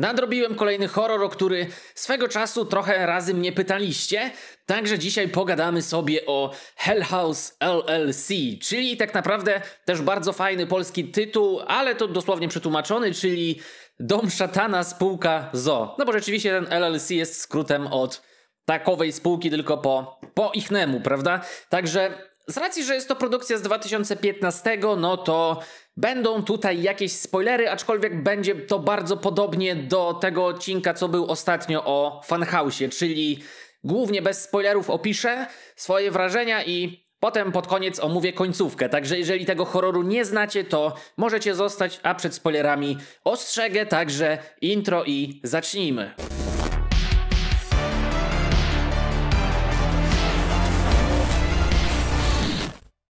Nadrobiłem kolejny horror, o który swego czasu trochę razy mnie pytaliście, także dzisiaj pogadamy sobie o Hell House LLC, czyli tak naprawdę też bardzo fajny polski tytuł, ale to dosłownie przetłumaczony, czyli Dom Szatana Spółka ZO. No bo rzeczywiście ten LLC jest skrótem od takowej spółki, tylko po, po ichnemu, prawda? Także z racji, że jest to produkcja z 2015, no to Będą tutaj jakieś spoilery, aczkolwiek będzie to bardzo podobnie do tego odcinka, co był ostatnio o Funhouse'ie, czyli głównie bez spoilerów opiszę swoje wrażenia i Potem pod koniec omówię końcówkę, także jeżeli tego horroru nie znacie, to możecie zostać, a przed spoilerami ostrzegę także intro i zacznijmy.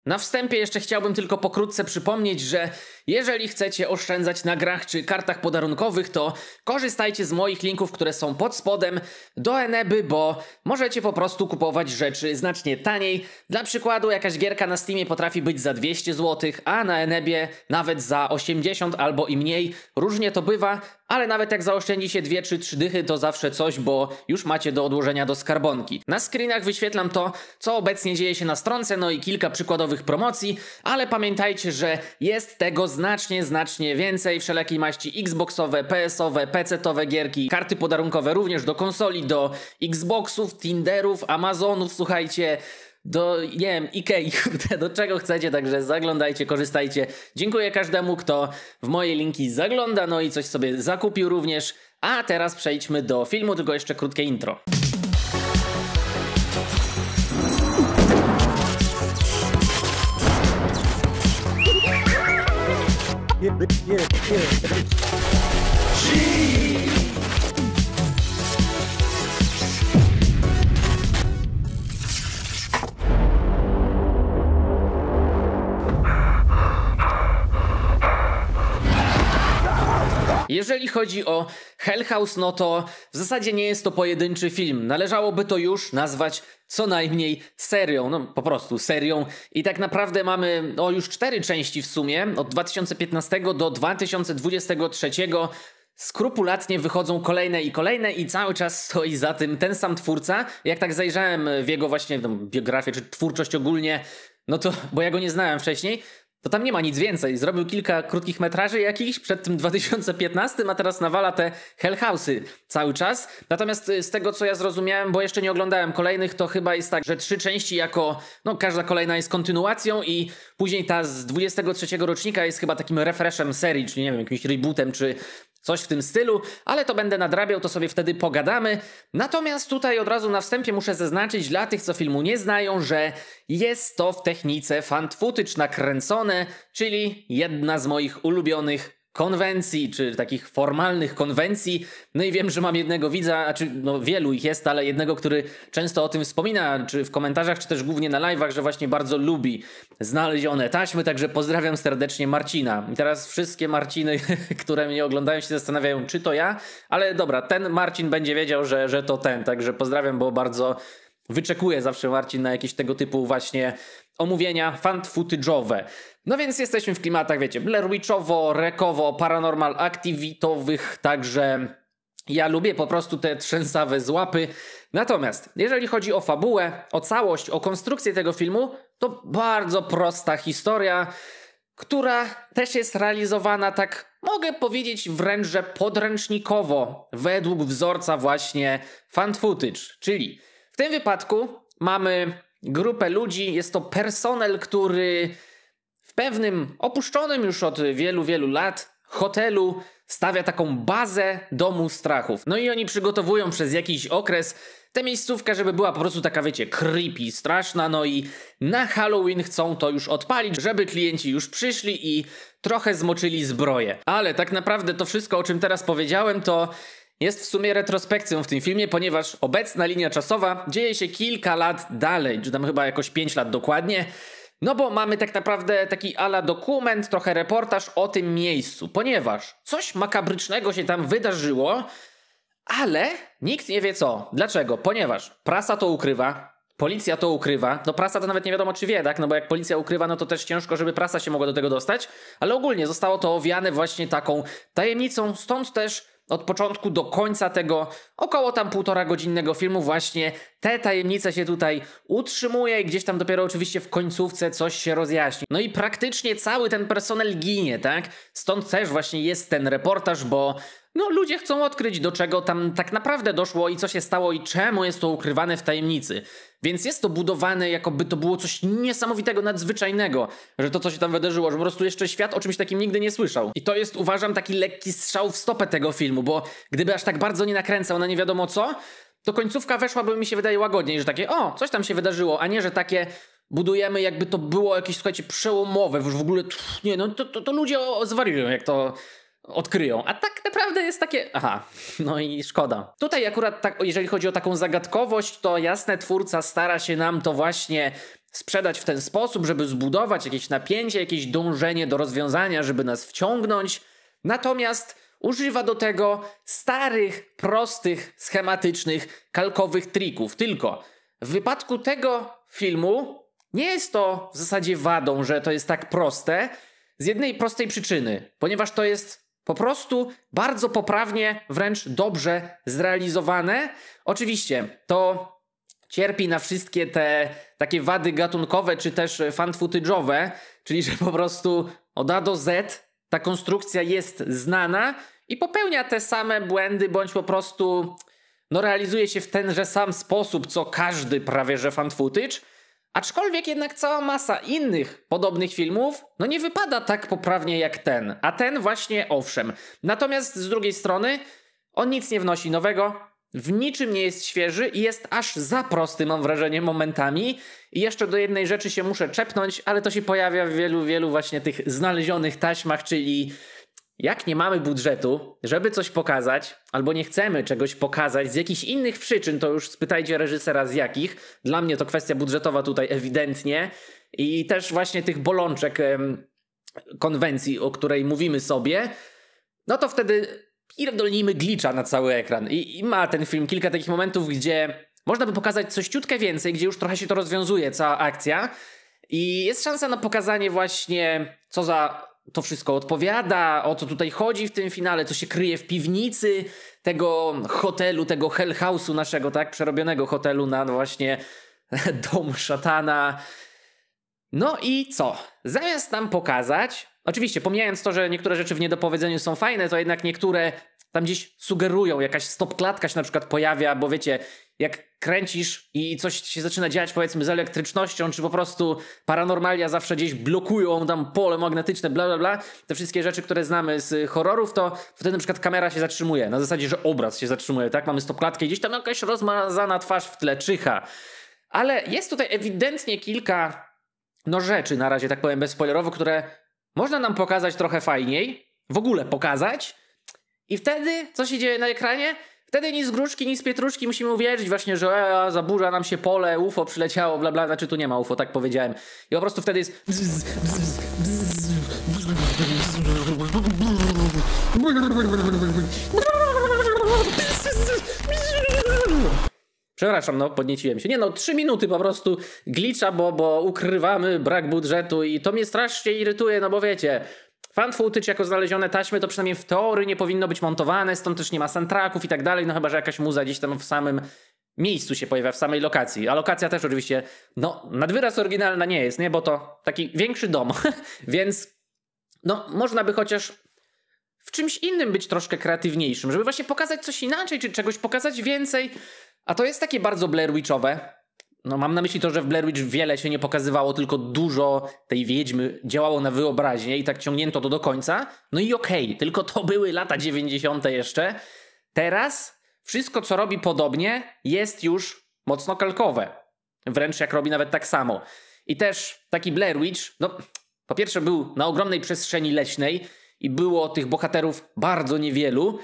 Na wstępie jeszcze chciałbym tylko pokrótce przypomnieć, że jeżeli chcecie oszczędzać na grach czy kartach podarunkowych, to korzystajcie z moich linków, które są pod spodem do Eneby, bo możecie po prostu kupować rzeczy znacznie taniej. Dla przykładu jakaś gierka na Steamie potrafi być za 200 zł, a na Enebie nawet za 80 albo i mniej. Różnie to bywa, ale nawet jak zaoszczędzi się 2 czy 3 dychy, to zawsze coś, bo już macie do odłożenia do skarbonki. Na screenach wyświetlam to, co obecnie dzieje się na stronce, no i kilka przykładowych promocji, ale pamiętajcie, że jest tego znacznie, znacznie więcej. Wszelakiej maści xboxowe, PS-owe, PC-owe gierki, karty podarunkowe również do konsoli, do xboxów, Tinderów, Amazonów, słuchajcie do, nie wiem, Ikei, do czego chcecie, także zaglądajcie, korzystajcie. Dziękuję każdemu, kto w moje linki zagląda, no i coś sobie zakupił również. A teraz przejdźmy do filmu, tylko jeszcze krótkie intro. Jeżeli chodzi o Hell House, no to w zasadzie nie jest to pojedynczy film. Należałoby to już nazwać co najmniej serią, no po prostu serią. I tak naprawdę mamy o już cztery części w sumie, od 2015 do 2023. Skrupulatnie wychodzą kolejne i kolejne i cały czas stoi za tym ten sam twórca. Jak tak zajrzałem w jego właśnie no, biografię czy twórczość ogólnie, no to, bo ja go nie znałem wcześniej, to tam nie ma nic więcej. Zrobił kilka krótkich metraży jakichś przed tym 2015, a teraz nawala te Hellhousy cały czas. Natomiast y, z tego, co ja zrozumiałem, bo jeszcze nie oglądałem kolejnych, to chyba jest tak, że trzy części jako, no każda kolejna jest kontynuacją i później ta z 23 rocznika jest chyba takim refreshem serii, czyli nie wiem, jakimś rebootem, czy Coś w tym stylu, ale to będę nadrabiał, to sobie wtedy pogadamy. Natomiast tutaj od razu na wstępie muszę zaznaczyć dla tych, co filmu nie znają, że jest to w technice fan nakręcone, czyli jedna z moich ulubionych konwencji, czy takich formalnych konwencji. No i wiem, że mam jednego widza, a czy no wielu ich jest, ale jednego, który często o tym wspomina, czy w komentarzach, czy też głównie na live'ach, że właśnie bardzo lubi znalezione taśmy, także pozdrawiam serdecznie Marcina. I teraz wszystkie Marciny, które mnie oglądają, się zastanawiają, czy to ja, ale dobra, ten Marcin będzie wiedział, że, że to ten, także pozdrawiam, bo bardzo wyczekuję zawsze Marcin na jakieś tego typu właśnie omówienia fan footage'owe. No więc jesteśmy w klimatach, wiecie, Blair Witchowo, rekowo, paranormal activitowych, także ja lubię po prostu te trzęsawe złapy. Natomiast jeżeli chodzi o fabułę, o całość, o konstrukcję tego filmu, to bardzo prosta historia, która też jest realizowana tak, mogę powiedzieć wręcz, że podręcznikowo, według wzorca właśnie fan footage. Czyli w tym wypadku mamy grupę ludzi. Jest to personel, który w pewnym opuszczonym już od wielu, wielu lat hotelu stawia taką bazę domu strachów. No i oni przygotowują przez jakiś okres tę miejscówkę, żeby była po prostu taka, wiecie, creepy, straszna, no i na Halloween chcą to już odpalić, żeby klienci już przyszli i trochę zmoczyli zbroję. Ale tak naprawdę to wszystko, o czym teraz powiedziałem, to jest w sumie retrospekcją w tym filmie, ponieważ obecna linia czasowa dzieje się kilka lat dalej, czy tam chyba jakoś 5 lat dokładnie. No bo mamy tak naprawdę taki ala dokument, trochę reportaż o tym miejscu, ponieważ coś makabrycznego się tam wydarzyło, ale nikt nie wie co. Dlaczego? Ponieważ prasa to ukrywa, policja to ukrywa. No prasa to nawet nie wiadomo czy wie, tak? No bo jak policja ukrywa, no to też ciężko, żeby prasa się mogła do tego dostać. Ale ogólnie zostało to owiane właśnie taką tajemnicą, stąd też od początku do końca tego około tam półtora godzinnego filmu właśnie te tajemnice się tutaj utrzymuje i gdzieś tam dopiero oczywiście w końcówce coś się rozjaśni. No i praktycznie cały ten personel ginie, tak? Stąd też właśnie jest ten reportaż, bo no, ludzie chcą odkryć, do czego tam tak naprawdę doszło i co się stało i czemu jest to ukrywane w tajemnicy. Więc jest to budowane, jakoby to było coś niesamowitego, nadzwyczajnego, że to, co się tam wydarzyło, że po prostu jeszcze świat o czymś takim nigdy nie słyszał. I to jest, uważam, taki lekki strzał w stopę tego filmu, bo gdyby aż tak bardzo nie nakręcał na nie wiadomo co, to końcówka weszłaby mi się wydaje łagodniej, że takie, o, coś tam się wydarzyło, a nie, że takie budujemy, jakby to było jakieś, słuchajcie, przełomowe, już w ogóle, tch, nie, no to, to, to ludzie o, zwariują, jak to odkryją. A tak naprawdę jest takie, aha, no i szkoda. Tutaj akurat, tak, jeżeli chodzi o taką zagadkowość, to jasne, twórca stara się nam to właśnie sprzedać w ten sposób, żeby zbudować jakieś napięcie, jakieś dążenie do rozwiązania, żeby nas wciągnąć. Natomiast używa do tego starych, prostych, schematycznych, kalkowych trików. Tylko w wypadku tego filmu nie jest to w zasadzie wadą, że to jest tak proste. Z jednej prostej przyczyny, ponieważ to jest po prostu bardzo poprawnie, wręcz dobrze zrealizowane. Oczywiście to cierpi na wszystkie te takie wady gatunkowe czy też fan footage'owe, czyli że po prostu od A do Z ta konstrukcja jest znana i popełnia te same błędy bądź po prostu no, realizuje się w tenże sam sposób co każdy prawie że fan footage. Aczkolwiek jednak cała masa innych podobnych filmów, no nie wypada tak poprawnie jak ten, a ten właśnie owszem. Natomiast z drugiej strony, on nic nie wnosi nowego, w niczym nie jest świeży i jest aż za prosty, mam wrażenie, momentami. I jeszcze do jednej rzeczy się muszę czepnąć, ale to się pojawia w wielu, wielu właśnie tych znalezionych taśmach, czyli jak nie mamy budżetu, żeby coś pokazać, albo nie chcemy czegoś pokazać z jakichś innych przyczyn, to już spytajcie reżysera z jakich. Dla mnie to kwestia budżetowa tutaj ewidentnie i też właśnie tych bolączek konwencji, o której mówimy sobie, no to wtedy pierdolnijmy glicza na cały ekran. I, I, ma ten film kilka takich momentów, gdzie można by pokazać coś ciutkę więcej, gdzie już trochę się to rozwiązuje, cała akcja. I jest szansa na pokazanie właśnie, co za to wszystko odpowiada, o co tutaj chodzi w tym finale, co się kryje w piwnicy tego hotelu, tego Hell naszego, tak? Przerobionego hotelu na no właśnie dom szatana. No i co? Zamiast nam pokazać, oczywiście pomijając to, że niektóre rzeczy w niedopowiedzeniu są fajne, to jednak niektóre tam gdzieś sugerują, jakaś stopklatka się na przykład pojawia, bo wiecie, jak kręcisz i coś się zaczyna dziać, powiedzmy, z elektrycznością, czy po prostu paranormalia zawsze gdzieś blokują tam pole magnetyczne, bla, bla, bla. Te wszystkie rzeczy, które znamy z horrorów, to wtedy na przykład kamera się zatrzymuje. Na zasadzie, że obraz się zatrzymuje, tak? Mamy stopklatkę i gdzieś tam jakaś rozmazana twarz w tle czyha. Ale jest tutaj ewidentnie kilka no rzeczy na razie, tak powiem bezspoilerowo, które można nam pokazać trochę fajniej, w ogóle pokazać. I wtedy co się dzieje na ekranie? Wtedy nic z gruszki, nic z pietruszki, musimy uwierzyć właśnie, że e, zaburza nam się pole, UFO przyleciało, bla bla, znaczy tu nie ma UFO, tak powiedziałem. I po prostu wtedy jest... Przepraszam, no podnieciłem się. Nie no, trzy minuty po prostu glicza, bo, bo ukrywamy brak budżetu i to mnie strasznie irytuje, no bo wiecie, Fan footage jako znalezione taśmy to przynajmniej w teorii nie powinno być montowane, stąd też nie ma soundtracków i tak dalej, no chyba, że jakaś muza gdzieś tam w samym miejscu się pojawia, w samej lokacji. A lokacja też oczywiście, no nad wyraz oryginalna nie jest, nie? Bo to taki większy dom, więc no można by chociaż w czymś innym być troszkę kreatywniejszym, żeby właśnie pokazać coś inaczej, czy czegoś pokazać więcej. A to jest takie bardzo Blair Witchowe, no mam na myśli to, że w Blair Witch wiele się nie pokazywało, tylko dużo tej wiedźmy działało na wyobraźnię i tak ciągnięto to do końca. No i okej, okay, tylko to były lata 90. jeszcze. Teraz wszystko, co robi podobnie, jest już mocno kalkowe. Wręcz jak robi nawet tak samo. I też taki Blair Witch, no po pierwsze był na ogromnej przestrzeni leśnej i było tych bohaterów bardzo niewielu,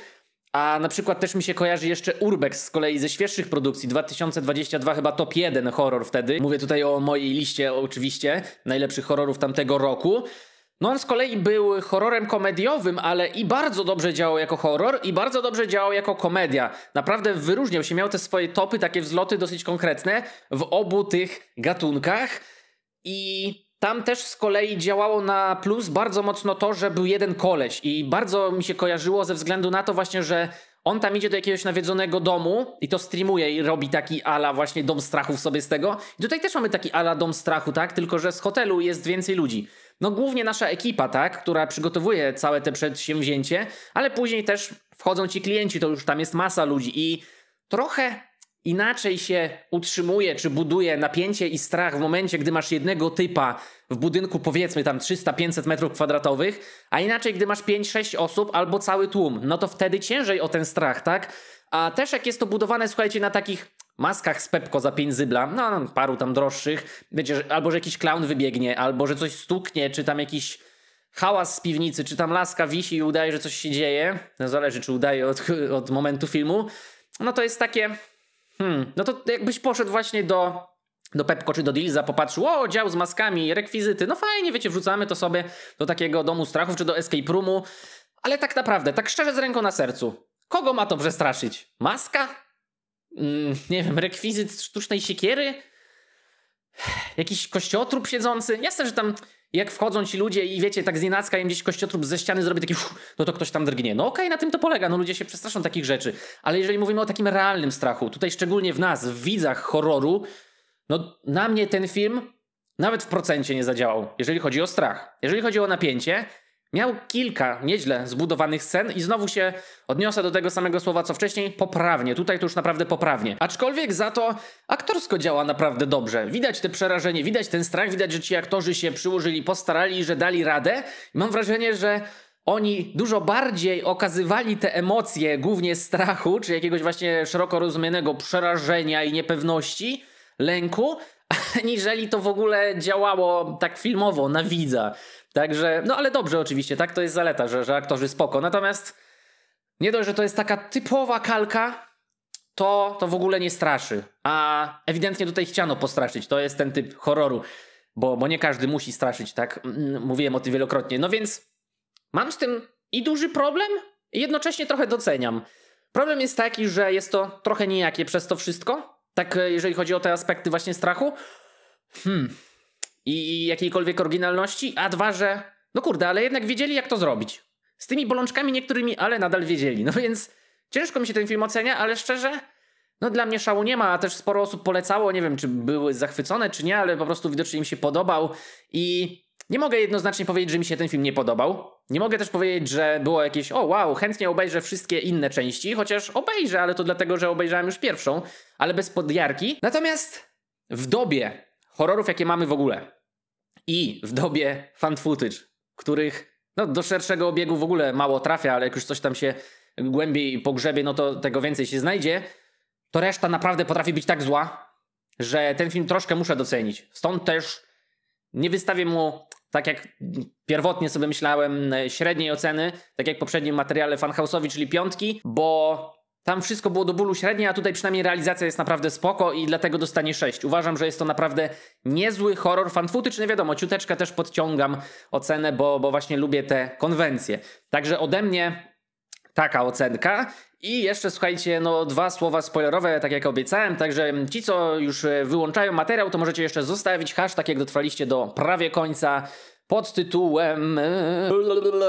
a na przykład też mi się kojarzy jeszcze Urbex z kolei ze świeższych produkcji, 2022 chyba top 1 horror wtedy. Mówię tutaj o mojej liście oczywiście, najlepszych horrorów tamtego roku. No on z kolei był horrorem komediowym, ale i bardzo dobrze działał jako horror, i bardzo dobrze działał jako komedia. Naprawdę wyróżniał się, miał te swoje topy, takie wzloty dosyć konkretne w obu tych gatunkach. I tam też z kolei działało na plus bardzo mocno to, że był jeden koleś i bardzo mi się kojarzyło ze względu na to właśnie, że on tam idzie do jakiegoś nawiedzonego domu i to streamuje i robi taki ala właśnie dom strachów sobie z tego. I tutaj też mamy taki ala dom strachu, tak? Tylko, że z hotelu jest więcej ludzi. No głównie nasza ekipa, tak? Która przygotowuje całe te przedsięwzięcie, ale później też wchodzą ci klienci, to już tam jest masa ludzi i trochę inaczej się utrzymuje czy buduje napięcie i strach w momencie, gdy masz jednego typa w budynku powiedzmy tam 300-500 metrów kwadratowych, a inaczej gdy masz 5-6 osób albo cały tłum, no to wtedy ciężej o ten strach, tak? A też jak jest to budowane, słuchajcie, na takich maskach z Pepko za 5 zybla, no, no paru tam droższych, wiecie, że, albo że jakiś clown wybiegnie, albo że coś stuknie, czy tam jakiś hałas z piwnicy, czy tam laska wisi i udaje, że coś się dzieje, no zależy czy udaje od, od momentu filmu, no to jest takie, Hmm, no to jakbyś poszedł właśnie do do Pepko czy do Dilza popatrzył, o, dział z maskami, rekwizyty, no fajnie, wiecie, wrzucamy to sobie do takiego domu strachów czy do escape roomu, ale tak naprawdę, tak szczerze z ręką na sercu, kogo ma to przestraszyć? Maska? Mm, nie wiem, rekwizyt sztucznej siekiery? Jakiś kościotrup siedzący? Jasne, że tam jak wchodzą ci ludzie i wiecie, tak z nienacka im gdzieś kościotrup ze ściany zrobi taki, uff, no to ktoś tam drgnie. No okej, okay, na tym to polega, no ludzie się przestraszą takich rzeczy. Ale jeżeli mówimy o takim realnym strachu, tutaj szczególnie w nas, w widzach horroru, no na mnie ten film nawet w procencie nie zadziałał, jeżeli chodzi o strach. Jeżeli chodzi o napięcie, Miał kilka nieźle zbudowanych scen i znowu się odniosę do tego samego słowa co wcześniej, poprawnie. Tutaj to już naprawdę poprawnie. Aczkolwiek za to aktorsko działa naprawdę dobrze. Widać te przerażenie, widać ten strach, widać, że ci aktorzy się przyłożyli, postarali, że dali radę. I mam wrażenie, że oni dużo bardziej okazywali te emocje, głównie strachu, czy jakiegoś właśnie szeroko rozumianego przerażenia i niepewności, lęku, aniżeli to w ogóle działało tak filmowo na widza. Także, no ale dobrze oczywiście, tak to jest zaleta, że, że aktorzy spoko. Natomiast nie dość, że to jest taka typowa kalka, to, to w ogóle nie straszy. A ewidentnie tutaj chciano postraszyć. To jest ten typ horroru, bo, bo nie każdy musi straszyć, tak? Mm, mówiłem o tym wielokrotnie. No więc mam z tym i duży problem, i jednocześnie trochę doceniam. Problem jest taki, że jest to trochę nijakie przez to wszystko, tak, e, jeżeli chodzi o te aspekty właśnie strachu. Hmm. I, i jakiejkolwiek oryginalności. A dwa, że no kurde, ale jednak wiedzieli jak to zrobić. Z tymi bolączkami niektórymi, ale nadal wiedzieli. No więc ciężko mi się ten film ocenia, ale szczerze, no dla mnie szału nie ma, a też sporo osób polecało, nie wiem czy były zachwycone czy nie, ale po prostu widocznie im się podobał i nie mogę jednoznacznie powiedzieć, że mi się ten film nie podobał. Nie mogę też powiedzieć, że było jakieś, o wow, chętnie obejrzę wszystkie inne części, chociaż obejrzę, ale to dlatego, że obejrzałem już pierwszą, ale bez podjarki. Natomiast w dobie horrorów, jakie mamy w ogóle i w dobie fan footage, których no, do szerszego obiegu w ogóle mało trafia, ale jak już coś tam się głębiej pogrzebie, no to tego więcej się znajdzie, to reszta naprawdę potrafi być tak zła, że ten film troszkę muszę docenić. Stąd też nie wystawię mu tak jak pierwotnie sobie myślałem, e, średniej oceny, tak jak w poprzednim materiale Funhouse'owi, czyli piątki, bo tam wszystko było do bólu średnie, a tutaj przynajmniej realizacja jest naprawdę spoko i dlatego dostanie 6. Uważam, że jest to naprawdę niezły horror fanfutyczny, no wiadomo, ciuteczkę też podciągam ocenę, bo, bo właśnie lubię te konwencje. Także ode mnie taka ocenka. I jeszcze słuchajcie, no dwa słowa spoilerowe, tak jak obiecałem, także ci, co już e, wyłączają materiał, to możecie jeszcze zostawić hash, tak jak dotrwaliście do prawie końca pod tytułem e,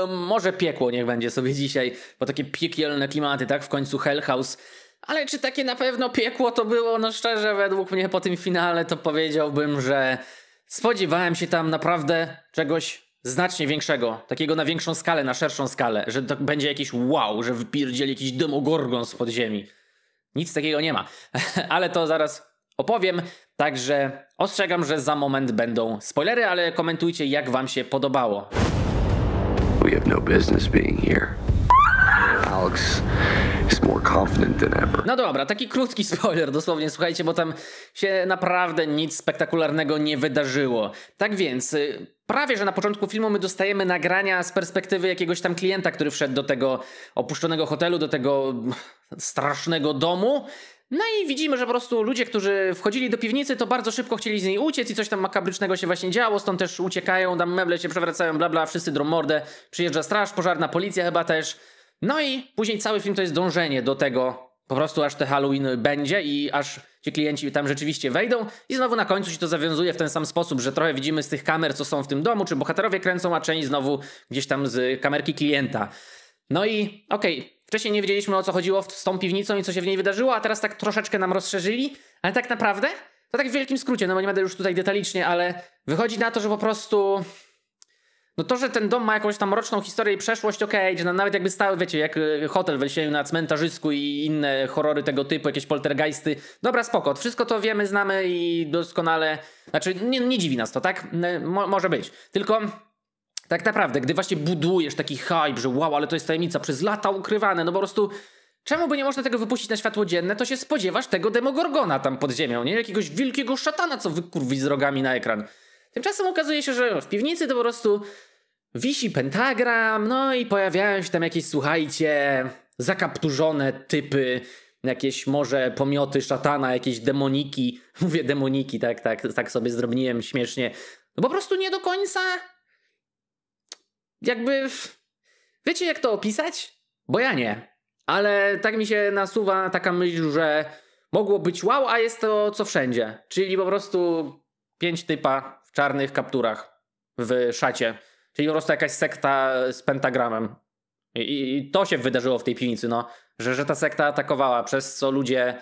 może piekło niech będzie sobie dzisiaj, bo takie piekielne klimaty, tak? W końcu Hell House. Ale czy takie na pewno piekło to było? No szczerze, według mnie po tym finale to powiedziałbym, że spodziewałem się tam naprawdę czegoś znacznie większego, takiego na większą skalę, na szerszą skalę, że to będzie jakiś wow, że wypierdzieli jakiś demogorgon z podziemi. Nic takiego nie ma, ale to zaraz opowiem, także ostrzegam, że za moment będą spoilery, ale komentujcie jak wam się podobało. We have no business being here. Alex no dobra, taki krótki spoiler dosłownie, słuchajcie, bo tam się naprawdę nic spektakularnego nie wydarzyło. Tak więc, y, prawie że na początku filmu my dostajemy nagrania z perspektywy jakiegoś tam klienta, który wszedł do tego opuszczonego hotelu, do tego strasznego domu. No i widzimy, że po prostu ludzie, którzy wchodzili do piwnicy, to bardzo szybko chcieli z niej uciec i coś tam makabrycznego się właśnie działo, stąd też uciekają, tam meble się przewracają, bla bla, wszyscy drą mordę, przyjeżdża straż, pożarna, policja chyba też. No i później cały film to jest dążenie do tego, po prostu aż te Halloween będzie i aż ci klienci tam rzeczywiście wejdą. I znowu na końcu się to zawiązuje w ten sam sposób, że trochę widzimy z tych kamer, co są w tym domu, czy bohaterowie kręcą, a część znowu gdzieś tam z kamerki klienta. No i okej, okay, wcześniej nie wiedzieliśmy o co chodziło z tą piwnicą i co się w niej wydarzyło, a teraz tak troszeczkę nam rozszerzyli, ale tak naprawdę, to tak w wielkim skrócie, no bo nie będę już tutaj detalicznie, ale wychodzi na to, że po prostu no to, że ten dom ma jakąś tam roczną historię i przeszłość, okej, okay, nawet jakby stały, wiecie, jak e, hotel w na cmentarzysku i inne horrory tego typu, jakieś poltergeisty. Dobra, spoko, wszystko to wiemy, znamy i doskonale, znaczy nie, nie dziwi nas to, tak? E, mo może być. Tylko tak naprawdę, gdy właśnie budujesz taki hype, że wow, ale to jest tajemnica, przez lata ukrywane, no po prostu... Czemu by nie można tego wypuścić na światło dzienne, to się spodziewasz tego demogorgona tam pod ziemią, nie? Jakiegoś wielkiego szatana, co wykurwi z rogami na ekran. Tymczasem okazuje się, że w piwnicy to po prostu wisi pentagram, no i pojawiają się tam jakieś, słuchajcie, zakapturzone typy, jakieś może pomioty szatana, jakieś demoniki. Mówię demoniki, tak, tak, tak sobie zrobiłem śmiesznie. No po prostu nie do końca. Jakby. Wiecie, jak to opisać? Bo ja nie. Ale tak mi się nasuwa taka myśl, że mogło być wow, a jest to co wszędzie. Czyli po prostu pięć typa w czarnych kapturach, w szacie. Czyli po prostu jakaś sekta z pentagramem. I, i, I, to się wydarzyło w tej piwnicy, no, że, że ta sekta atakowała, przez co ludzie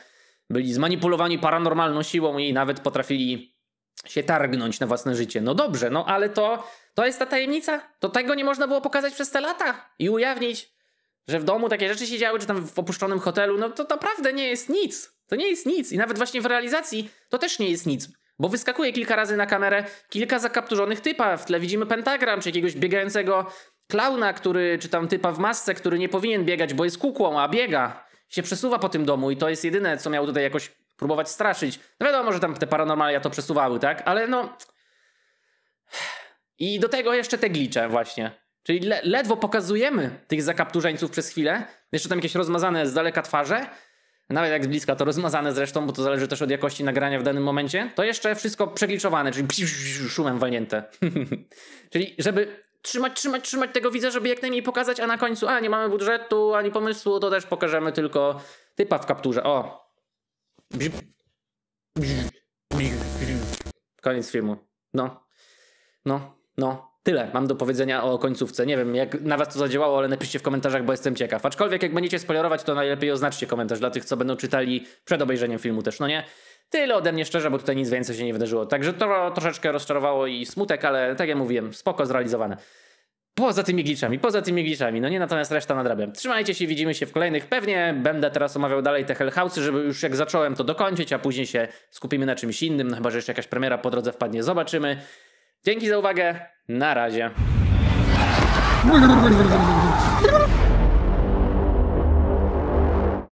byli zmanipulowani paranormalną siłą i nawet potrafili się targnąć na własne życie. No dobrze, no ale to, to jest ta tajemnica. To tego nie można było pokazać przez te lata i ujawnić, że w domu takie rzeczy się działy, czy tam w opuszczonym hotelu. No to naprawdę nie jest nic. To nie jest nic. I nawet właśnie w realizacji to też nie jest nic. Bo wyskakuje kilka razy na kamerę kilka zakapturzonych typa. W tle widzimy pentagram czy jakiegoś biegającego klauna, który, czy tam typa w masce, który nie powinien biegać, bo jest kukłą, a biega. Się przesuwa po tym domu i to jest jedyne, co miał tutaj jakoś próbować straszyć. No wiadomo, że tam te paranormalia to przesuwały, tak? Ale no... I do tego jeszcze te glicze właśnie. Czyli le ledwo pokazujemy tych zakapturzeńców przez chwilę. Jeszcze tam jakieś rozmazane z daleka twarze nawet jak z bliska to rozmazane zresztą, bo to zależy też od jakości nagrania w danym momencie, to jeszcze wszystko przekliczowane, czyli szumem walnięte. czyli żeby trzymać, trzymać, trzymać tego widza, żeby jak najmniej pokazać, a na końcu, a nie mamy budżetu, ani pomysłu, to też pokażemy tylko typa w kapturze. O! Koniec filmu. No. No. No. Tyle mam do powiedzenia o końcówce. Nie wiem, jak na was to zadziałało, ale napiszcie w komentarzach, bo jestem ciekaw. Aczkolwiek jak będziecie spoilerować, to najlepiej oznaczcie komentarz dla tych, co będą czytali przed obejrzeniem filmu też, no nie? Tyle ode mnie szczerze, bo tutaj nic więcej się nie wydarzyło. Także to troszeczkę rozczarowało i smutek, ale tak jak mówiłem, spoko zrealizowane. Poza tymi gliczami, poza tymi gliczami, no nie, natomiast reszta nadrabiam. Trzymajcie się, widzimy się w kolejnych. Pewnie będę teraz omawiał dalej te Hellhouse'y, żeby już jak zacząłem to dokończyć, a później się skupimy na czymś innym, no chyba, że jeszcze jakaś premiera po drodze wpadnie, zobaczymy. Dzięki za uwagę. Na razie.